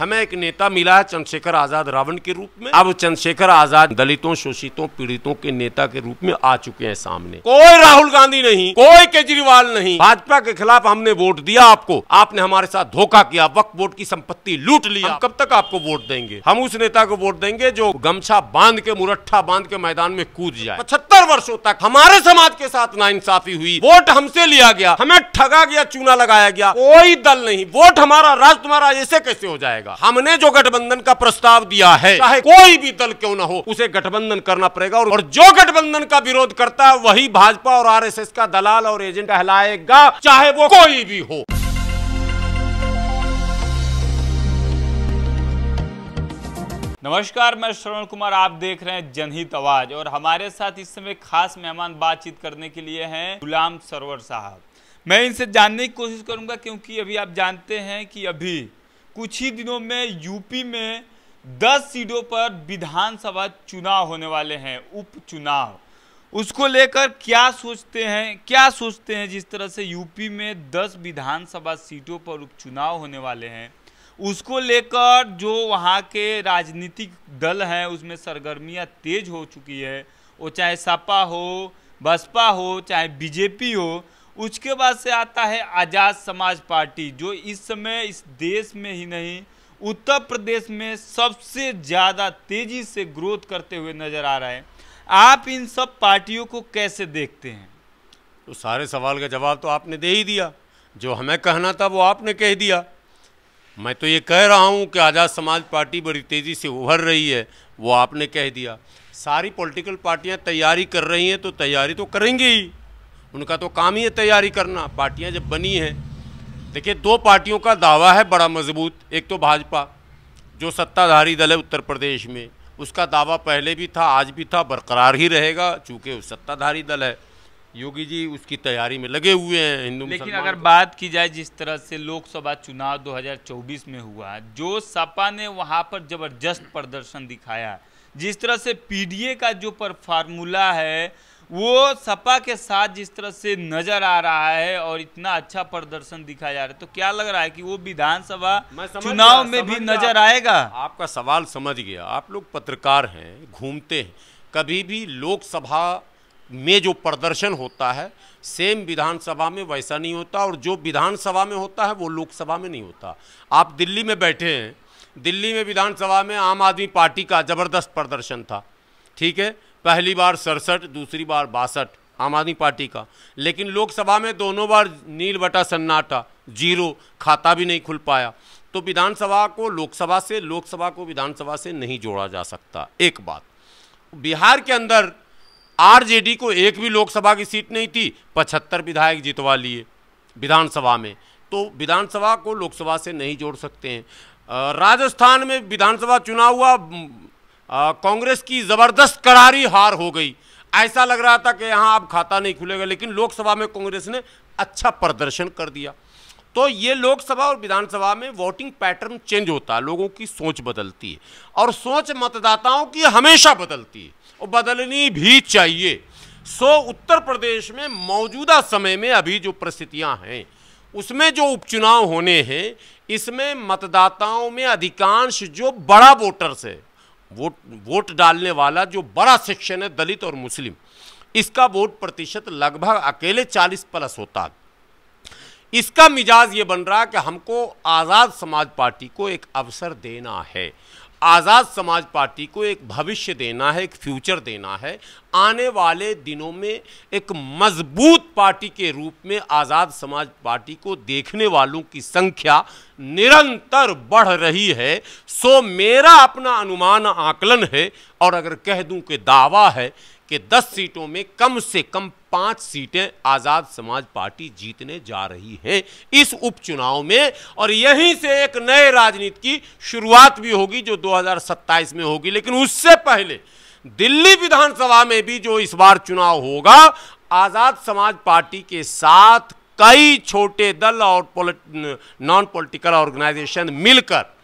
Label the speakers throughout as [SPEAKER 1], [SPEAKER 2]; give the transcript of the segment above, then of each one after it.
[SPEAKER 1] हमें एक नेता मिला है चंद्रशेखर आजाद रावण के रूप में अब चंद्रशेखर आजाद दलितों शोषितों पीड़ितों के नेता के रूप में आ चुके हैं सामने कोई राहुल गांधी नहीं कोई केजरीवाल नहीं भाजपा के खिलाफ हमने वोट दिया आपको आपने हमारे साथ धोखा किया वक्त वोट की संपत्ति लूट लिया कब तक आपको वोट देंगे हम उस नेता को वोट देंगे जो गमछा बांध के मुरट्ठा बांध के मैदान में कूद जाए पचहत्तर वर्षो तक हमारे समाज के साथ ना हुई वोट हमसे लिया गया हमें ठगा गया चूना लगाया गया कोई दल नहीं वोट हमारा राज तुम्हारा ऐसे कैसे हो जाएगा पड़ेगा हमने जो गठबंधन का प्रस्ताव दिया है चाहे कोई भी दल क्यों ना हो उसे गठबंधन करना पड़ेगा और जो गठबंधन का विरोध करता है वही भाजपा और आरएसएस का दलाल और एजेंट कहलाएगा चाहे वो कोई
[SPEAKER 2] भी हो नमस्कार मैं श्रवण कुमार आप देख रहे हैं जनहित आवाज और हमारे साथ इस समय खास मेहमान बातचीत करने के लिए हैं गुलाम सरोवर साहब मैं इनसे जानने की कोशिश करूंगा क्योंकि अभी आप जानते हैं कि अभी कुछ ही दिनों में यूपी में 10 सीटों पर विधानसभा चुनाव होने वाले हैं उपचुनाव उसको लेकर क्या सोचते हैं क्या सोचते हैं जिस तरह से यूपी में 10 विधानसभा सीटों पर उपचुनाव होने वाले हैं उसको लेकर जो वहाँ के राजनीतिक दल हैं उसमें सरगर्मियाँ तेज हो चुकी है वो चाहे सपा हो बसपा हो चाहे बीजेपी हो उसके बाद से आता है आज़ाद समाज पार्टी जो इस समय इस देश में ही नहीं उत्तर प्रदेश में सबसे ज़्यादा तेज़ी से ग्रोथ करते हुए नज़र आ रहा है आप इन सब पार्टियों को कैसे देखते हैं तो सारे सवाल का जवाब तो आपने
[SPEAKER 1] दे ही दिया जो हमें कहना था वो आपने कह दिया मैं तो ये कह रहा हूँ कि आज़ाद समाज पार्टी बड़ी तेज़ी से उभर रही है वो आपने कह दिया सारी पॉलिटिकल पार्टियाँ तैयारी कर रही हैं तो तैयारी तो करेंगी ही उनका तो काम ही है तैयारी करना पार्टियां जब बनी हैं देखिए दो पार्टियों का दावा है बड़ा मजबूत एक तो भाजपा जो सत्ताधारी दल है उत्तर प्रदेश में उसका दावा पहले भी था आज भी था बरकरार ही रहेगा चूँकि वो सत्ताधारी दल है योगी जी उसकी तैयारी में लगे हुए हैं हिंदू लेकिन अगर तो।
[SPEAKER 2] बात की जाए जिस तरह से लोकसभा चुनाव 2024 में हुआ जो सपा ने वहाँ पर जबरदस्त प्रदर्शन दिखाया जिस तरह से पीडीए का जो पर फार्मूला है वो सपा के साथ जिस तरह से नजर आ रहा है और इतना अच्छा प्रदर्शन दिखाया जा रहा है तो क्या लग रहा है कि वो विधानसभा चुनाव में भी नजर
[SPEAKER 1] आएगा आपका सवाल समझ गया आप लोग पत्रकार हैं घूमते हैं कभी भी लोकसभा में जो प्रदर्शन होता है सेम विधानसभा में वैसा नहीं होता और जो विधानसभा में होता है वो लोकसभा में नहीं होता आप दिल्ली में बैठे हैं दिल्ली में विधानसभा में आम आदमी पार्टी का ज़बरदस्त प्रदर्शन था ठीक है पहली बार सड़सठ दूसरी बार बासठ आम आदमी पार्टी का लेकिन लोकसभा में दोनों बार नील बटा सन्नाटा जीरो खाता भी नहीं खुल पाया तो विधानसभा को लोकसभा से लोकसभा को विधानसभा से नहीं जोड़ा जा सकता एक बात बिहार के अंदर आरजेडी को एक भी लोकसभा की सीट नहीं थी पचहत्तर विधायक जितवा लिए विधानसभा में तो विधानसभा को लोकसभा से नहीं जोड़ सकते हैं राजस्थान में विधानसभा चुनाव हुआ कांग्रेस की ज़बरदस्त करारी हार हो गई ऐसा लग रहा था कि यहाँ अब खाता नहीं खुलेगा लेकिन लोकसभा में कांग्रेस ने अच्छा प्रदर्शन कर दिया तो ये लोकसभा और विधानसभा में वोटिंग पैटर्न चेंज होता है लोगों की सोच बदलती है और सोच मतदाताओं की हमेशा बदलती है और बदलनी भी चाहिए सो उत्तर प्रदेश में मौजूदा समय में अभी जो परिस्थितियाँ हैं उसमें जो उपचुनाव होने हैं इसमें मतदाताओं में अधिकांश जो बड़ा वोटर्स है वोट वोट डालने वाला जो बड़ा सेक्शन है दलित और मुस्लिम इसका वोट प्रतिशत लगभग अकेले चालीस प्लस होता है इसका मिजाज ये बन रहा है कि हमको आज़ाद समाज पार्टी को एक अवसर देना है आज़ाद समाज पार्टी को एक भविष्य देना है एक फ्यूचर देना है आने वाले दिनों में एक मजबूत पार्टी के रूप में आज़ाद समाज पार्टी को देखने वालों की संख्या निरंतर बढ़ रही है सो मेरा अपना अनुमान आकलन है और अगर कह दूं कि दावा है कि 10 सीटों में कम से कम पांच सीटें आज़ाद समाज पार्टी जीतने जा रही है इस उपचुनाव में और यहीं से एक नए राजनीति की शुरुआत भी होगी जो 2027 में होगी लेकिन उससे पहले दिल्ली विधानसभा में भी जो इस बार चुनाव होगा आज़ाद समाज पार्टी के साथ कई छोटे दल और नॉन पॉलिटिकल ऑर्गेनाइजेशन मिलकर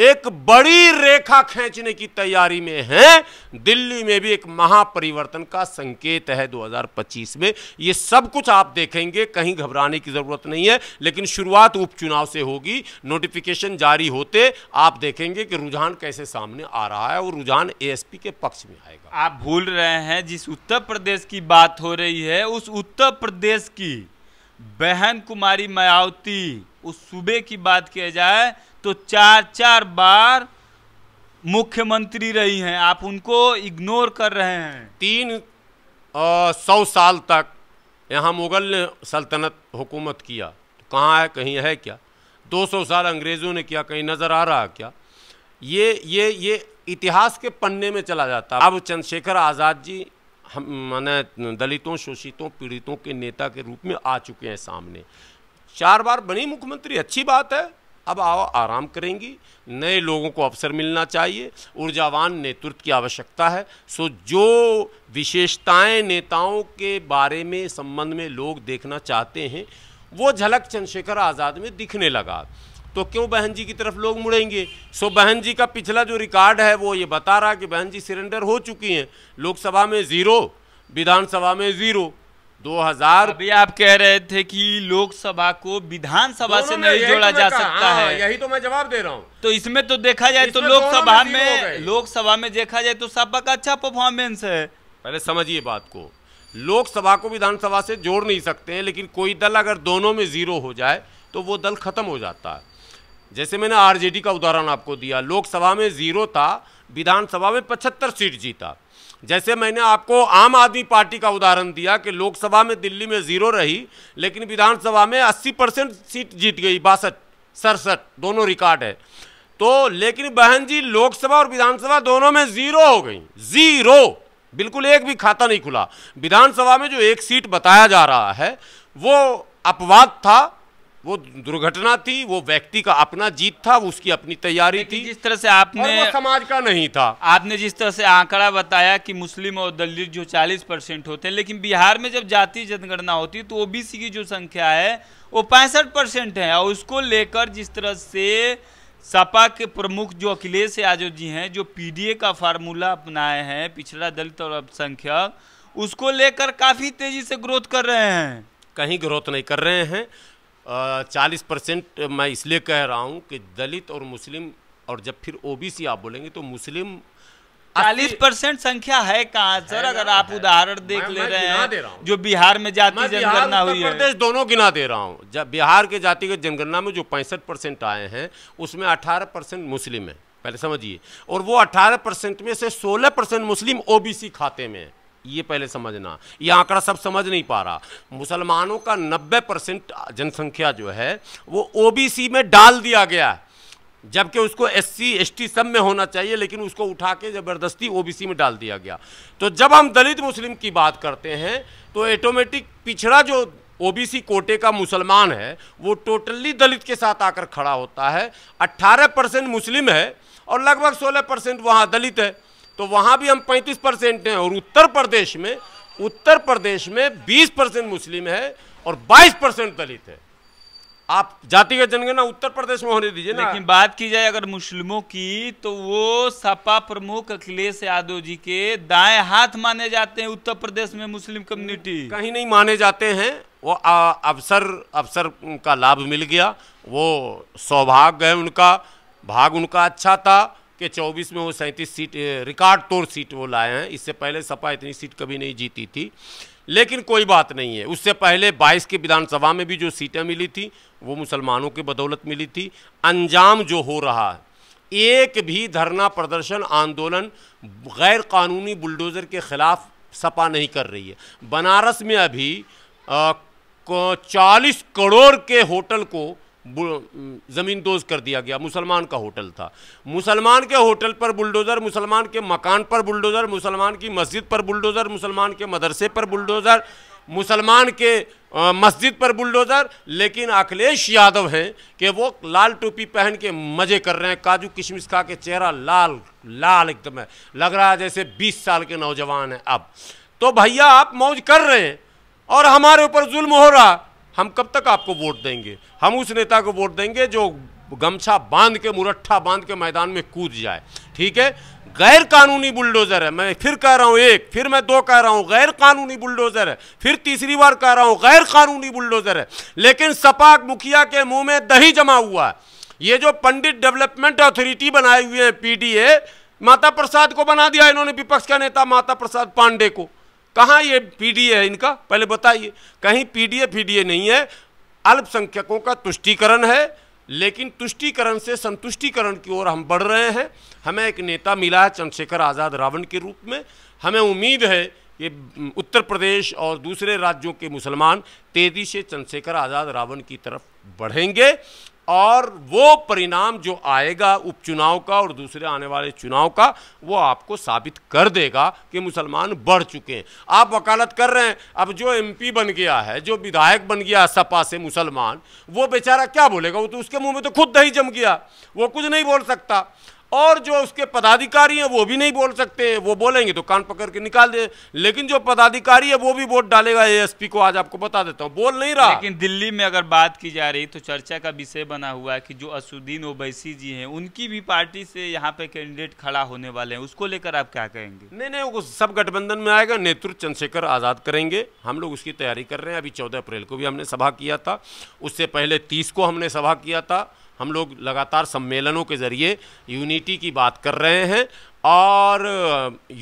[SPEAKER 1] एक बड़ी रेखा खींचने की तैयारी में हैं दिल्ली में भी एक महापरिवर्तन का संकेत है 2025 में ये सब कुछ आप देखेंगे कहीं घबराने की ज़रूरत नहीं है लेकिन शुरुआत उपचुनाव से होगी नोटिफिकेशन जारी होते आप देखेंगे कि रुझान कैसे सामने आ रहा है और रुझान ए के पक्ष में आएगा
[SPEAKER 2] आप भूल रहे हैं जिस उत्तर प्रदेश की बात हो रही है उस उत्तर प्रदेश की बहन कुमारी मायावती उस सूबे की बात किया जाए तो चार चार बार मुख्यमंत्री रही हैं आप उनको इग्नोर कर रहे हैं
[SPEAKER 1] तीन आ, सौ साल तक यहाँ मुगल ने सल्तनत हुकूमत किया तो कहाँ है कहीं है क्या दो सौ साल अंग्रेज़ों ने किया कहीं नज़र आ रहा क्या ये ये ये इतिहास के पन्ने में चला जाता अब चंद्रशेखर आज़ाद जी हम मैंने दलितों शोषितों पीड़ितों के नेता के रूप में आ चुके हैं सामने चार बार बनी मुख्यमंत्री अच्छी बात है अब आओ आराम करेंगी नए लोगों को अवसर मिलना चाहिए ऊर्जावान नेतृत्व की आवश्यकता है सो जो विशेषताएं नेताओं के बारे में संबंध में लोग देखना चाहते हैं वो झलक चंद्रशेखर आज़ाद में दिखने लगा तो क्यों बहन जी की तरफ लोग मुड़ेंगे सो बहन जी का पिछला जो रिकॉर्ड है वो ये बता रहा कि बहन जी सरेंडर हो चुकी हैं लोकसभा में
[SPEAKER 2] ज़ीरो विधानसभा में ज़ीरो दो हजार अभी आप कह रहे थे कि लोकसभा को विधानसभा से नहीं जोड़ा तो जा सकता हाँ, है यही तो
[SPEAKER 1] मैं जवाब दे रहा हूँ
[SPEAKER 2] तो इसमें तो देखा जाए तो लोकसभा में लोकसभा में देखा जाए तो सपा का अच्छा परफॉर्मेंस है
[SPEAKER 1] पहले समझिए बात को लोकसभा को विधानसभा से जोड़ नहीं सकते हैं लेकिन कोई दल अगर दोनों में जीरो हो जाए तो वो दल खत्म हो जाता है जैसे मैंने आरजेडी का उदाहरण आपको दिया लोकसभा में जीरो था विधानसभा में पचहत्तर सीट जीता जैसे मैंने आपको आम आदमी पार्टी का उदाहरण दिया कि लोकसभा में दिल्ली में ज़ीरो रही लेकिन विधानसभा में 80 परसेंट सीट जीत गई बासठ सड़सठ दोनों रिकॉर्ड है तो लेकिन बहन जी लोकसभा और विधानसभा दोनों में ज़ीरो हो गई ज़ीरो बिल्कुल एक भी खाता नहीं खुला विधानसभा में जो एक सीट बताया जा रहा है वो अपवाद था वो दुर्घटना थी वो व्यक्ति का अपना जीत था उसकी अपनी तैयारी थी
[SPEAKER 2] जिस तरह से आपने वो समाज का नहीं था आपने जिस तरह से आंकड़ा बताया कि मुस्लिम और दलित जो 40 परसेंट होते हैं लेकिन बिहार में जब जाति जनगणना होती है तो ओबीसी की जो संख्या है वो पैंसठ परसेंट है और उसको लेकर जिस तरह से सपा के प्रमुख जो अखिलेश यादव जी हैं जो पी का फार्मूला अपनाए हैं पिछड़ा दलित और अल्पसंख्यक उसको लेकर काफ़ी तेज़ी से ग्रोथ कर रहे हैं कहीं ग्रोथ नहीं कर रहे हैं
[SPEAKER 1] चालीस परसेंट मैं इसलिए कह रहा हूँ कि दलित और मुस्लिम और जब फिर ओबीसी आप बोलेंगे तो मुस्लिम चालीस परसेंट संख्या है कहाँ सर अगर
[SPEAKER 2] आप उदाहरण देख मैं, ले मैं रहे हैं रहा जो बिहार में जाति जनगणना हुई है प्रदेश
[SPEAKER 1] दोनों गिना दे रहा हूँ जब बिहार के जातिगत जनगणना में जो पैंसठ परसेंट आए हैं उसमें अठारह परसेंट मुस्लिम है पहले समझिए और वो अठारह परसेंट में से सोलह परसेंट मुस्लिम ओबीसी खाते में है ये पहले समझना ये आंकड़ा सब समझ नहीं पा रहा मुसलमानों का 90 परसेंट जनसंख्या जो है वो ओबीसी में डाल दिया गया है जबकि उसको एस सी एस टी सब में होना चाहिए लेकिन उसको उठा के ज़बरदस्ती ओबीसी में डाल दिया गया तो जब हम दलित मुस्लिम की बात करते हैं तो ऑटोमेटिक पिछड़ा जो ओबीसी कोटे का मुसलमान है वो टोटली दलित के साथ आकर खड़ा होता है 18 परसेंट मुस्लिम है और लगभग 16 परसेंट वहाँ दलित है तो वहाँ भी हम 35 परसेंट हैं और उत्तर प्रदेश में उत्तर प्रदेश में 20 परसेंट मुस्लिम है और 22 परसेंट दलित
[SPEAKER 2] है आप जातिगत जनगणना उत्तर प्रदेश में होने दीजिए लेकिन बात की जाए अगर मुस्लिमों की तो वो सपा प्रमुख अखिलेश यादव जी के दाएं हाथ माने जाते हैं उत्तर प्रदेश में मुस्लिम कम्युनिटी कहीं नहीं माने जाते हैं वो अवसर
[SPEAKER 1] अवसर का लाभ मिल गया वो सौभाग्य है उनका भाग उनका अच्छा था कि 24 में वो सैंतीस सीट रिकॉर्ड तोड़ सीट वो लाए हैं इससे पहले सपा इतनी सीट कभी नहीं जीती थी लेकिन कोई बात नहीं है उससे पहले 22 के विधानसभा में भी जो सीटें मिली थी वो मुसलमानों की बदौलत मिली थी अंजाम जो हो रहा है एक भी धरना प्रदर्शन आंदोलन गैर कानूनी बुलडोज़र के ख़िलाफ़ सपा नहीं कर रही है बनारस में अभी चालीस करोड़ के होटल को ज़मीन दोज कर दिया गया मुसलमान का होटल था मुसलमान के होटल पर बुलडोज़र मुसलमान के मकान पर बुलडोज़र मुसलमान की मस्जिद पर बुलडोज़र मुसलमान के मदरसे पर बुलडोज़र मुसलमान के मस्जिद पर बुलडोज़र लेकिन अखिलेश यादव हैं कि वो लाल टोपी पहन के मज़े कर रहे हैं काजू किशमिश खा के चेहरा लाल लाल एकदम है लग रहा है जैसे 20 साल के नौजवान हैं अब तो भैया आप मौज कर रहे हैं और हमारे ऊपर जुल्म हो रहा हम कब तक आपको वोट देंगे हम उस नेता को वोट देंगे जो गमछा बांध के मुरट्ठा बांध के मैदान में कूद जाए ठीक है गैर कानूनी बुलडोज़र है मैं फिर कह रहा हूं एक फिर मैं दो कह रहा हूं गैर कानूनी बुलडोज़र है फिर तीसरी बार कह रहा हूं गैर कानूनी बुलडोज़र है लेकिन सपाक मुखिया के मुंह में दही जमा हुआ है ये जो पंडित डेवलपमेंट अथॉरिटी बनाए हुए हैं पीडीए माता प्रसाद को बना दिया इन्होंने विपक्ष का नेता माता प्रसाद पांडे को कहाँ ये पीडीए है इनका पहले बताइए कहीं पीडीए पीडीए नहीं है अल्पसंख्यकों का तुष्टीकरण है लेकिन तुष्टीकरण से संतुष्टीकरण की ओर हम बढ़ रहे हैं हमें एक नेता मिला है चंद्रशेखर आज़ाद रावण के रूप में हमें उम्मीद है कि उत्तर प्रदेश और दूसरे राज्यों के मुसलमान तेज़ी से चंद्रशेखर आज़ाद रावण की तरफ बढ़ेंगे और वो परिणाम जो आएगा उपचुनाव का और दूसरे आने वाले चुनाव का वो आपको साबित कर देगा कि मुसलमान बढ़ चुके हैं आप वकालत कर रहे हैं अब जो एमपी बन गया है जो विधायक बन गया सपा से मुसलमान वो बेचारा क्या बोलेगा वो तो उसके मुंह में तो खुद दही जम गया वो कुछ नहीं बोल सकता और जो उसके पदाधिकारी हैं वो भी नहीं बोल सकते वो बोलेंगे तो कान पकड़ के निकाल दे लेकिन जो पदाधिकारी है वो भी वोट डालेगा एएसपी को आज आपको बता देता हूँ बोल नहीं रहा लेकिन
[SPEAKER 2] दिल्ली में अगर बात की जा रही तो चर्चा का विषय बना हुआ है कि जो असुद्दीन ओबैसी जी हैं उनकी भी पार्टी से यहाँ पे कैंडिडेट खड़ा होने वाले हैं उसको लेकर आप क्या कहेंगे
[SPEAKER 1] नहीं नहीं वो सब गठबंधन में आएगा नेतृत्व चंद्रशेखर आज़ाद करेंगे हम लोग उसकी तैयारी कर रहे हैं अभी चौदह अप्रैल को भी हमने सभा किया था उससे पहले तीस को हमने सभा किया था हम लोग लगातार सम्मेलनों के ज़रिए यूनिटी की बात कर रहे हैं और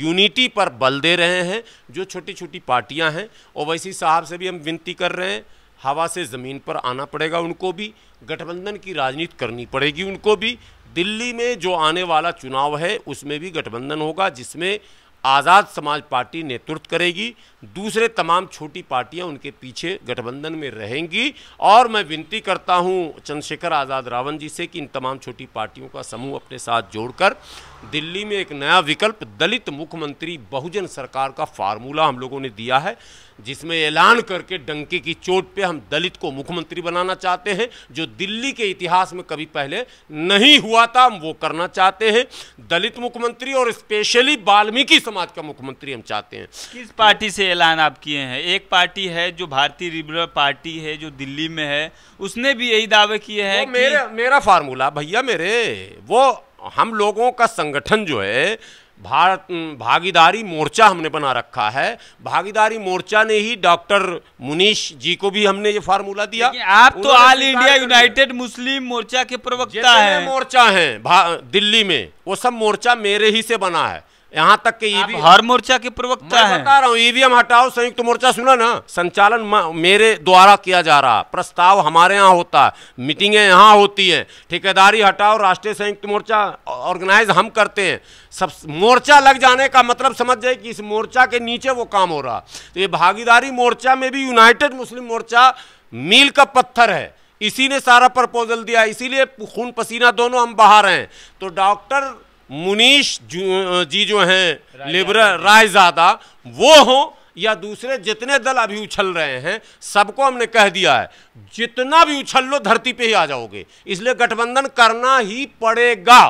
[SPEAKER 1] यूनिटी पर बल दे रहे हैं जो छोटी छोटी पार्टियां हैं ओवैसी साहब से भी हम विनती कर रहे हैं हवा से ज़मीन पर आना पड़ेगा उनको भी गठबंधन की राजनीति करनी पड़ेगी उनको भी दिल्ली में जो आने वाला चुनाव है उसमें भी गठबंधन होगा जिसमें आज़ाद समाज पार्टी नेतृत्व करेगी दूसरे तमाम छोटी पार्टियां उनके पीछे गठबंधन में रहेंगी और मैं विनती करता हूं चंद्रशेखर आज़ाद रावण जी से कि इन तमाम छोटी पार्टियों का समूह अपने साथ जोड़कर दिल्ली में एक नया विकल्प दलित मुख्यमंत्री बहुजन सरकार का फार्मूला हम लोगों ने दिया है जिसमें ऐलान करके डंके की चोट पे हम दलित को मुख्यमंत्री बनाना चाहते हैं जो दिल्ली के इतिहास में कभी पहले नहीं हुआ था हम वो करना चाहते हैं दलित मुख्यमंत्री और स्पेशली वाल्मीकि समाज का मुख्यमंत्री हम चाहते हैं किस
[SPEAKER 2] पार्टी से ऐलान आप किए हैं एक पार्टी है जो भारतीय लिबरल पार्टी है जो दिल्ली में है उसने भी यही दावे किए हैं मेरा फार्मूला भैया मेरे वो
[SPEAKER 1] हम लोगों का संगठन जो है भारत भागीदारी मोर्चा हमने बना रखा है भागीदारी मोर्चा ने ही डॉक्टर मुनीश जी को भी हमने ये फार्मूला दिया आप तो All India United
[SPEAKER 2] Muslim Morcha के प्रवक्ता हैं मोर्चा
[SPEAKER 1] हैं दिल्ली में वो सब मोर्चा मेरे ही से बना है यहाँ तक के ईवीएम हर मोर्चा के प्रवक्ता है बता रहा हूँ ईवीएम हटाओ संयुक्त मोर्चा सुना ना संचालन मेरे द्वारा किया जा रहा प्रस्ताव हमारे यहाँ होता है मीटिंगें यहाँ होती हैं ठेकेदारी हटाओ राष्ट्रीय संयुक्त मोर्चा ऑर्गेनाइज हम करते हैं सब मोर्चा लग जाने का मतलब समझ जाए कि इस मोर्चा के नीचे वो काम हो रहा तो ये भागीदारी मोर्चा में भी यूनाइटेड मुस्लिम मोर्चा मील का पत्थर है इसी ने सारा प्रपोजल दिया इसीलिए खून पसीना दोनों हम बाहर हैं तो डॉक्टर मुनीश जी जो हैं लिबरल रायजादा वो हो या दूसरे जितने दल अभी उछल रहे हैं सबको हमने कह दिया है जितना भी उछल लो धरती पे ही आ जाओगे इसलिए गठबंधन करना ही पड़ेगा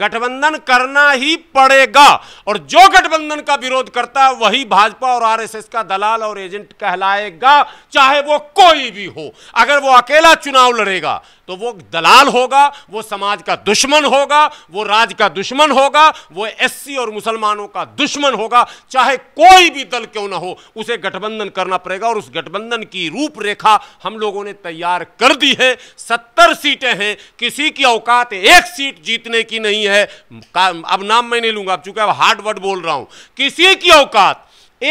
[SPEAKER 1] गठबंधन करना ही पड़ेगा और जो गठबंधन का विरोध करता है वही भाजपा और आरएसएस का दलाल और एजेंट कहलाएगा चाहे वो कोई भी हो अगर वो अकेला चुनाव लड़ेगा तो वो दलाल होगा वो समाज का दुश्मन होगा वो राज का दुश्मन होगा वो एससी और मुसलमानों का दुश्मन होगा चाहे कोई भी दल क्यों ना हो उसे गठबंधन करना पड़ेगा और उस गठबंधन की रूपरेखा हम लोगों ने तैयार कर दी है सत्तर सीटें हैं किसी की औकात एक सीट जीतने की नहीं है अब नाम मैं नहीं लूंगा अब चूंकि अब हार्ड वर्ड बोल रहा हूं किसी की औकात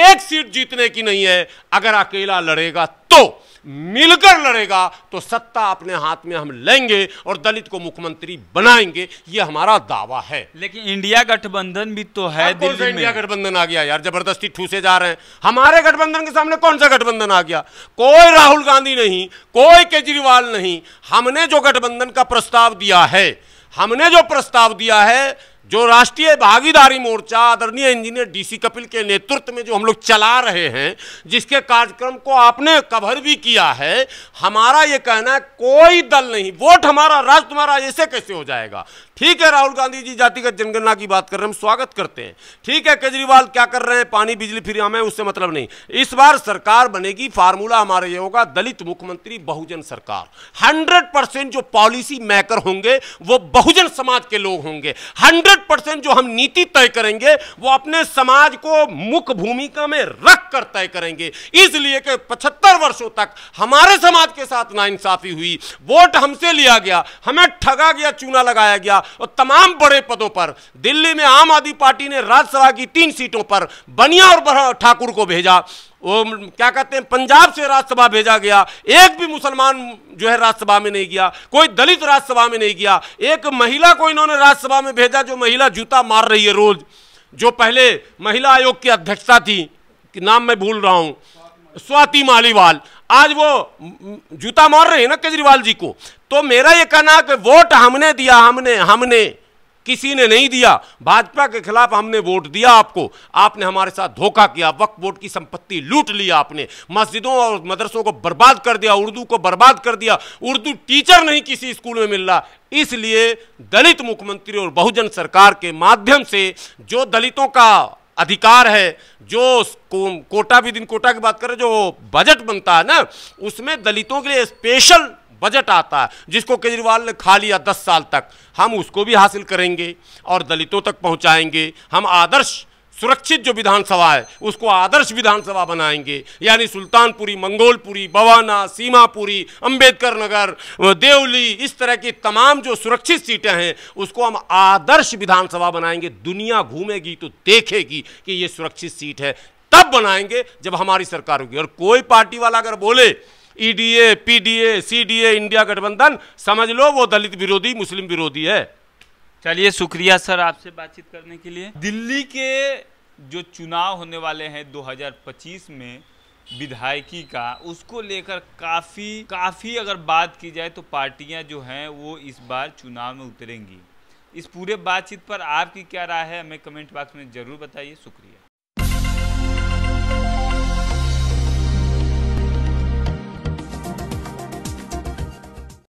[SPEAKER 1] एक सीट जीतने की नहीं है अगर अकेला लड़ेगा तो मिलकर लड़ेगा तो सत्ता अपने हाथ में हम लेंगे और दलित को मुख्यमंत्री बनाएंगे ये हमारा दावा है लेकिन इंडिया गठबंधन भी तो है हाँ, दिल्ली में इंडिया गठबंधन आ गया यार जबरदस्ती ठूसे जा रहे हैं हमारे गठबंधन के सामने कौन सा गठबंधन आ गया कोई राहुल गांधी नहीं कोई केजरीवाल नहीं हमने जो गठबंधन का प्रस्ताव दिया है हमने जो प्रस्ताव दिया है जो राष्ट्रीय भागीदारी मोर्चा आदरणीय इंजीनियर डीसी कपिल के नेतृत्व में जो हम लोग चला रहे हैं जिसके कार्यक्रम को आपने कवर भी किया है हमारा ये कहना है कोई दल नहीं वोट हमारा राज तुम्हारा ऐसे कैसे हो जाएगा ठीक है राहुल गांधी जी जातिगत जनगणना की बात कर रहे हैं हम स्वागत करते हैं ठीक है केजरीवाल क्या कर रहे हैं पानी बिजली फ्री हमें उससे मतलब नहीं इस बार सरकार बनेगी फार्मूला हमारे ये होगा दलित मुख्यमंत्री बहुजन सरकार हंड्रेड परसेंट जो पॉलिसी मेकर होंगे वो बहुजन समाज के लोग होंगे हंड्रेड परसेंट जो हम नीति तय करेंगे वो अपने समाज को मुख्य भूमिका में रख कर तय करेंगे इसलिए कि पचहत्तर वर्षों तक हमारे समाज के साथ नाइंसाफी हुई वोट हमसे लिया गया हमें ठगा गया चूना लगाया गया और तमाम बड़े पदों पर दिल्ली में आम आदमी पार्टी ने राज्यसभा की तीन सीटों पर बनिया और ठाकुर को भेजा वो क्या कहते हैं पंजाब से राज्यसभा भेजा गया एक भी मुसलमान जो है राज्यसभा में नहीं गया कोई दलित राज्यसभा में नहीं गया एक महिला को इन्होंने राज्यसभा में भेजा जो महिला जूता मार रही है रोज जो पहले महिला आयोग की अध्यक्षता थी कि नाम मैं भूल रहा हूं स्वाति मालीवाल आज वो जूता मार रहे हैं ना केजरीवाल जी को तो मेरा ये कहना कि वोट हमने दिया हमने हमने किसी ने नहीं दिया भाजपा के खिलाफ हमने वोट दिया आपको आपने हमारे साथ धोखा किया वक्त वोट की संपत्ति लूट लिया आपने मस्जिदों और मदरसों को बर्बाद कर दिया उर्दू को बर्बाद कर दिया उर्दू टीचर नहीं किसी स्कूल में मिल रहा इसलिए दलित मुख्यमंत्री और बहुजन सरकार के माध्यम से जो दलितों का अधिकार है जो को, कोटा विद इन कोटा की बात करें जो बजट बनता है ना उसमें दलितों के लिए स्पेशल बजट आता है जिसको केजरीवाल ने खा लिया दस साल तक हम उसको भी हासिल करेंगे और दलितों तक पहुंचाएंगे हम आदर्श सुरक्षित जो विधानसभा है उसको आदर्श विधानसभा बनाएंगे यानी सुल्तानपुरी मंगोलपुरी बवाना सीमापुरी अंबेडकर नगर देवली इस तरह की तमाम जो सुरक्षित सीटें हैं उसको हम आदर्श विधानसभा बनाएंगे दुनिया घूमेगी तो देखेगी कि ये सुरक्षित सीट है तब बनाएंगे जब हमारी सरकार होगी और कोई पार्टी वाला अगर बोले ईडीए पीडीए सीडीए इंडिया गठबंधन समझ लो वो दलित विरोधी मुस्लिम विरोधी है चलिए शुक्रिया
[SPEAKER 2] सर आपसे बातचीत करने के लिए दिल्ली के जो चुनाव होने वाले हैं 2025 में विधायकी का उसको लेकर काफ़ी काफ़ी अगर बात की जाए तो पार्टियां जो हैं वो इस बार चुनाव में उतरेंगी इस पूरे बातचीत पर आपकी क्या राय है हमें कमेंट बॉक्स में ज़रूर बताइए शुक्रिया